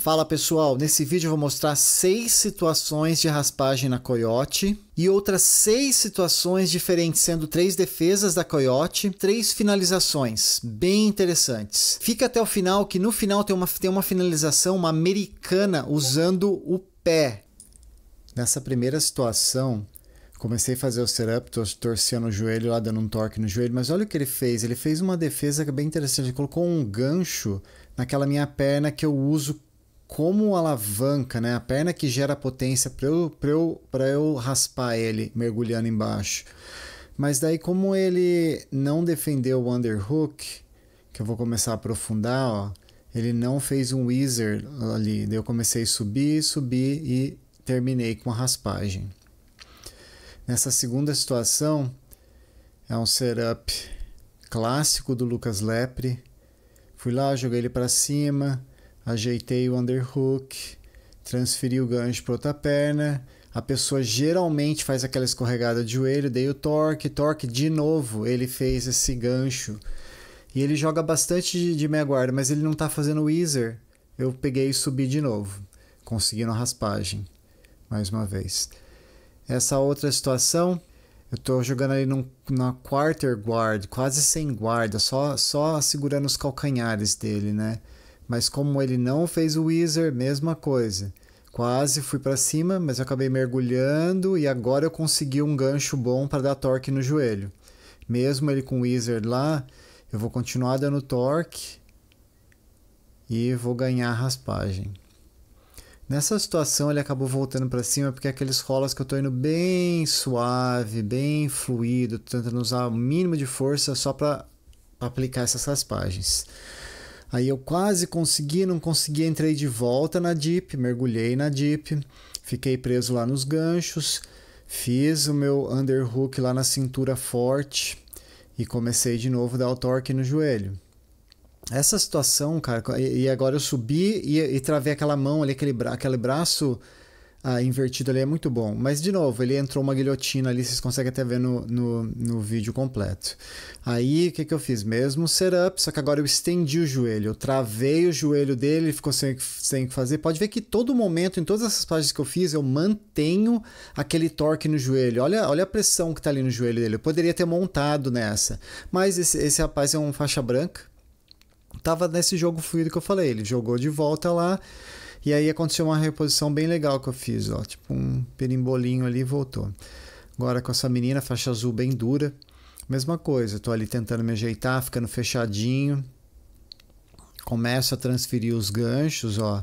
Fala pessoal, nesse vídeo eu vou mostrar seis situações de raspagem na coiote e outras seis situações diferentes, sendo três defesas da coiote, três finalizações, bem interessantes. Fica até o final que no final tem uma, tem uma finalização, uma americana usando o pé. Nessa primeira situação, Comecei a fazer o setup, torcendo o joelho lá, dando um torque no joelho, mas olha o que ele fez. Ele fez uma defesa é bem interessante. Ele colocou um gancho naquela minha perna que eu uso como alavanca, né? A perna que gera potência para eu, eu, eu raspar ele mergulhando embaixo. Mas daí, como ele não defendeu o underhook, que eu vou começar a aprofundar, ó, ele não fez um wizard ali. Daí eu comecei a subir, subir e terminei com a raspagem. Nessa segunda situação, é um setup clássico do Lucas Lepre. Fui lá, joguei ele para cima, ajeitei o underhook, transferi o gancho para outra perna. A pessoa geralmente faz aquela escorregada de joelho, dei o torque, torque de novo. Ele fez esse gancho. E ele joga bastante de, de meia guarda, mas ele não está fazendo Weezer. Eu peguei e subi de novo, conseguindo a raspagem. Mais uma vez. Essa outra situação, eu estou jogando ali num, na quarter guard, quase sem guarda, só, só segurando os calcanhares dele, né? Mas como ele não fez o Weezer, mesma coisa. Quase fui para cima, mas acabei mergulhando e agora eu consegui um gancho bom para dar torque no joelho. Mesmo ele com o Weezer lá, eu vou continuar dando torque e vou ganhar raspagem. Nessa situação ele acabou voltando para cima porque é aqueles rolas que eu estou indo bem suave, bem fluido, tentando usar o mínimo de força só para aplicar essas raspagens. Aí eu quase consegui, não consegui, entrei de volta na DIP, mergulhei na DIP, fiquei preso lá nos ganchos, fiz o meu underhook lá na cintura forte e comecei de novo a dar o torque no joelho. Essa situação, cara, e agora eu subi e, e travei aquela mão ali, aquele, bra aquele braço ah, invertido ali é muito bom. Mas, de novo, ele entrou uma guilhotina ali, vocês conseguem até ver no, no, no vídeo completo. Aí, o que, que eu fiz? Mesmo setup, só que agora eu estendi o joelho. Eu travei o joelho dele, ficou sem, sem fazer. Pode ver que todo momento, em todas essas páginas que eu fiz, eu mantenho aquele torque no joelho. Olha, olha a pressão que está ali no joelho dele. Eu poderia ter montado nessa. Mas esse, esse rapaz é um faixa branca. Tava nesse jogo fluido que eu falei. Ele jogou de volta lá e aí aconteceu uma reposição bem legal que eu fiz, ó, tipo um perimbolinho ali e voltou. Agora com essa menina, faixa azul bem dura, mesma coisa, tô ali tentando me ajeitar, ficando fechadinho. Começo a transferir os ganchos, ó.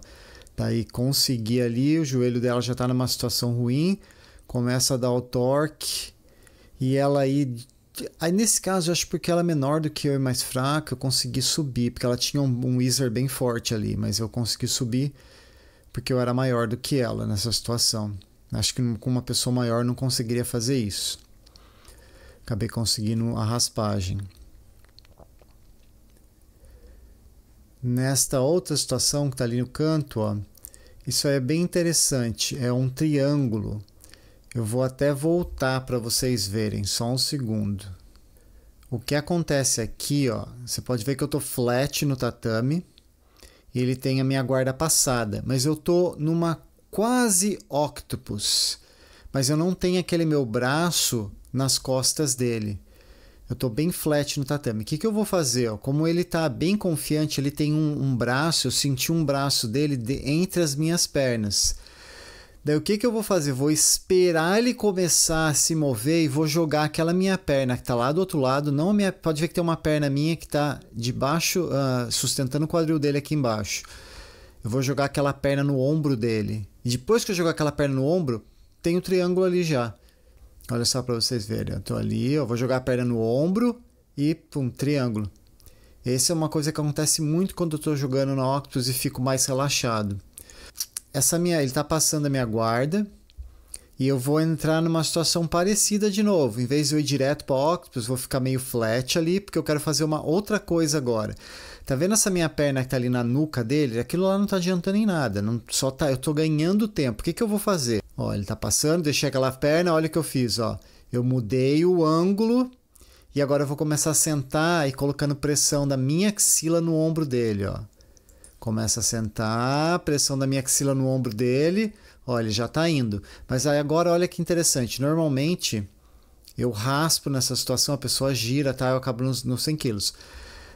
Daí tá consegui ali, o joelho dela já tá numa situação ruim, começa a dar o torque e ela aí Aí nesse caso, eu acho porque ela é menor do que eu e mais fraca, eu consegui subir, porque ela tinha um, um bem forte ali, mas eu consegui subir porque eu era maior do que ela nessa situação. Acho que com uma pessoa maior não conseguiria fazer isso. Acabei conseguindo a raspagem. Nesta outra situação que está ali no canto, ó, isso é bem interessante. É um triângulo. Eu vou até voltar para vocês verem, só um segundo. O que acontece aqui, ó, você pode ver que eu estou flat no tatame ele tem a minha guarda passada, mas eu tô numa quase octopus, mas eu não tenho aquele meu braço nas costas dele. Eu estou bem flat no tatame. O que, que eu vou fazer? Como ele está bem confiante, ele tem um, um, braço, eu senti um braço dele de, entre as minhas pernas. Daí o que, que eu vou fazer? Vou esperar ele começar a se mover e vou jogar aquela minha perna que está lá do outro lado. Não minha, pode ver que tem uma perna minha que está debaixo, uh, ah, sustentando o quadril dele aqui embaixo. Eu vou jogar aquela perna no ombro dele. E depois que eu jogar aquela perna no ombro, tem o um triângulo ali já. Olha só para vocês verem. Eu estou ali, eu vou jogar a perna no ombro e pum, triângulo. Essa é uma coisa que acontece muito quando eu estou jogando na Octus e fico mais relaxado essa minha, ele está passando a minha guarda e eu vou entrar numa situação parecida de novo. Em vez de eu ir direto para o Octopus, vou ficar meio flat ali, porque eu quero fazer uma outra coisa agora. Tá vendo essa minha perna que tá ali na nuca dele? Aquilo lá não tá adiantando em nada, não, só tá, eu tô ganhando tempo. O que que eu vou fazer? Ó, ele tá passando, deixei aquela perna, olha o que eu fiz, ó. Eu mudei o ângulo e agora eu vou começar a sentar e colocando pressão da minha axila no ombro dele, ó. Começa a sentar, pressão da minha axila no ombro dele. Olha, ele já está indo. Mas aí agora olha que interessante. Normalmente eu raspo nessa situação, a pessoa gira, tá? Eu acabo nos, nos 100 quilos.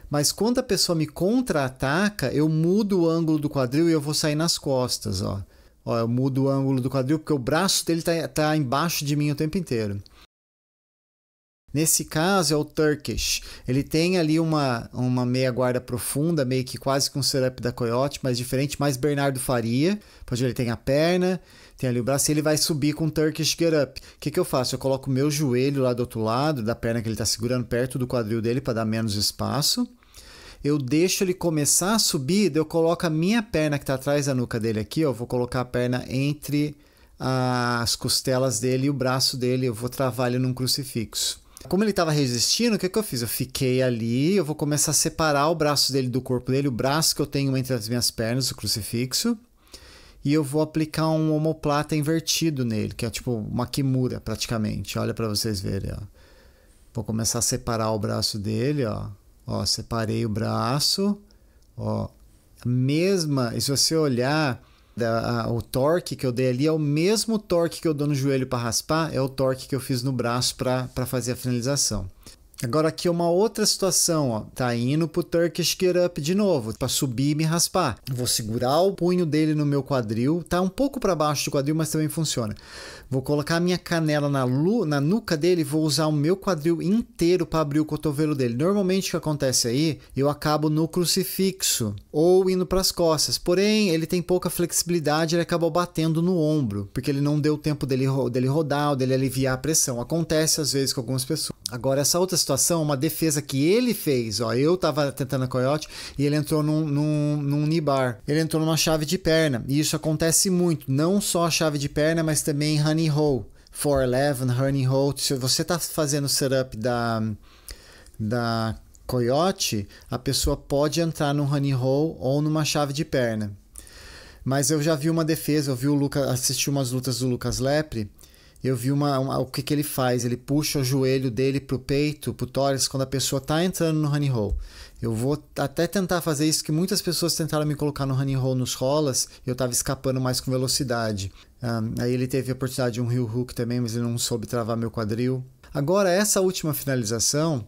Mas quando a pessoa me contra-ataca, eu mudo o ângulo do quadril e eu vou sair nas costas, ó. Ó, eu mudo o ângulo do quadril porque o braço dele tá, tá embaixo de mim o tempo inteiro. Nesse caso é o Turkish. Ele tem ali uma, uma meia guarda profunda, meio que quase com o setup da Coyote, mas diferente, mais Bernardo Faria. Pode ver, ele tem a perna, tem ali o braço, e ele vai subir com o Turkish Get Up. O que, que eu faço? Eu coloco o meu joelho lá do outro lado, da perna que ele está segurando, perto do quadril dele para dar menos espaço. Eu deixo ele começar a subir, eu coloco a minha perna que está atrás da nuca dele aqui, ó, eu vou colocar a perna entre as costelas dele e o braço dele, eu vou travar ele num crucifixo. Como ele tava resistindo, o que, que eu fiz? Eu fiquei ali, eu vou começar a separar o braço dele do corpo dele, o braço que eu tenho entre as minhas pernas, o crucifixo, e eu vou aplicar um omoplata invertido nele, que é tipo uma kimura praticamente. Olha para vocês verem, ó. Vou começar a separar o braço dele, ó. Ó, separei o braço, ó. Mesma, e se você olhar, da, a, o torque que eu dei ali é o mesmo torque que eu dou no joelho para raspar, é o torque que eu fiz no braço para fazer a finalização. Agora aqui é uma outra situação, ó. Tá indo pro Turkish Get Up de novo, para subir e me raspar. Vou segurar o punho dele no meu quadril, tá um pouco para baixo do quadril, mas também funciona. Vou colocar a minha canela na, lu na nuca dele, vou usar o meu quadril inteiro para abrir o cotovelo dele. Normalmente o que acontece aí, eu acabo no crucifixo ou indo para as costas. Porém, ele tem pouca flexibilidade, ele acabou batendo no ombro, porque ele não deu tempo dele, ro dele rodar, ou dele aliviar a pressão. Acontece às vezes com algumas pessoas. Agora, essa outra situação, uma defesa que ele fez, ó, eu tava tentando a coiote e ele entrou num, num, num nibar. Ele entrou numa chave de perna, e isso acontece muito, não só a chave de perna, mas também honey hole, 411, honey hole. Se você tá fazendo o setup da, da coiote, a pessoa pode entrar num honey hole ou numa chave de perna. Mas eu já vi uma defesa, eu vi o Lucas, assisti umas lutas do Lucas Lepre, eu vi uma, uma, o que, que ele faz. Ele puxa o joelho dele pro peito, pro tórax, quando a pessoa tá entrando no honey hole. Eu vou até tentar fazer isso, que muitas pessoas tentaram me colocar no honey hole nos rolas, e eu tava escapando mais com velocidade. Um, aí ele teve a oportunidade de um heel hook também, mas ele não soube travar meu quadril. Agora, essa última finalização,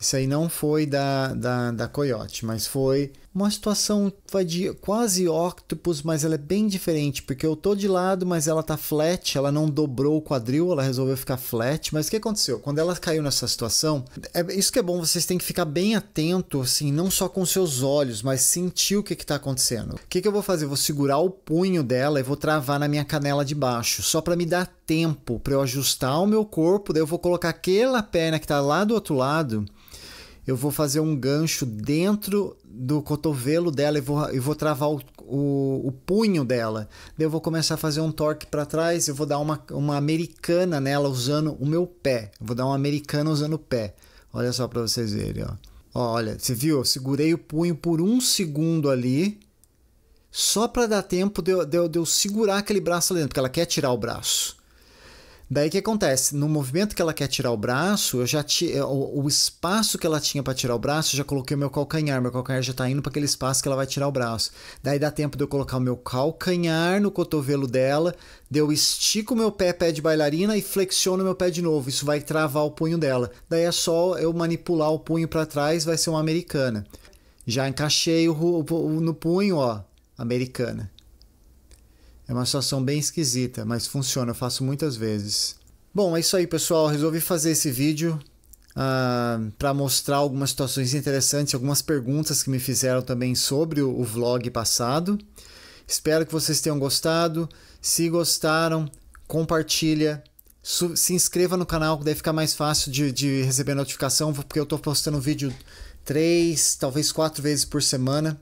isso aí não foi da, da, da Coyote, mas foi uma situação de quase octopus, mas ela é bem diferente, porque eu tô de lado, mas ela tá flat, ela não dobrou o quadril, ela resolveu ficar flat. Mas o que aconteceu? Quando ela caiu nessa situação, é isso que é bom, vocês têm que ficar bem atento, assim, não só com seus olhos, mas sentir o que que tá acontecendo. O que que eu vou fazer? vou segurar o punho dela e vou travar na minha canela de baixo, só para me dar tempo para eu ajustar o meu corpo, daí eu vou colocar aquela perna que tá lá do outro lado eu vou fazer um gancho dentro do cotovelo dela e vou, e vou travar o, o, o, punho dela. Daí eu vou começar a fazer um torque para trás, eu vou dar uma, uma americana nela usando o meu pé. Eu vou dar uma americana usando o pé. Olha só para vocês verem, ó. ó. Olha, você viu? Eu segurei o punho por um segundo ali, só para dar tempo de, de, de eu segurar aquele braço ali dentro, porque ela quer tirar o braço. Daí o que acontece? No movimento que ela quer tirar o braço, eu já ti... É, o, espaço que ela tinha para tirar o braço, eu já coloquei o meu calcanhar. Meu calcanhar já está indo para aquele espaço que ela vai tirar o braço. Daí dá tempo de eu colocar o meu calcanhar no cotovelo dela, de eu estico meu pé, pé de bailarina e flexiono meu pé de novo. Isso vai travar o punho dela. Daí é só eu manipular o punho para trás, vai ser uma americana. Já encaixei o no punho, ó, americana. É uma situação bem esquisita, mas funciona, eu faço muitas vezes. Bom, é isso aí, pessoal. Eu resolvi fazer esse vídeo uh, ah, para mostrar algumas situações interessantes, algumas perguntas que me fizeram também sobre o, o vlog passado. Espero que vocês tenham gostado. Se gostaram, compartilha, se inscreva no canal, que daí fica mais fácil de, de receber notificação, porque eu estou postando vídeo três, talvez quatro vezes por semana.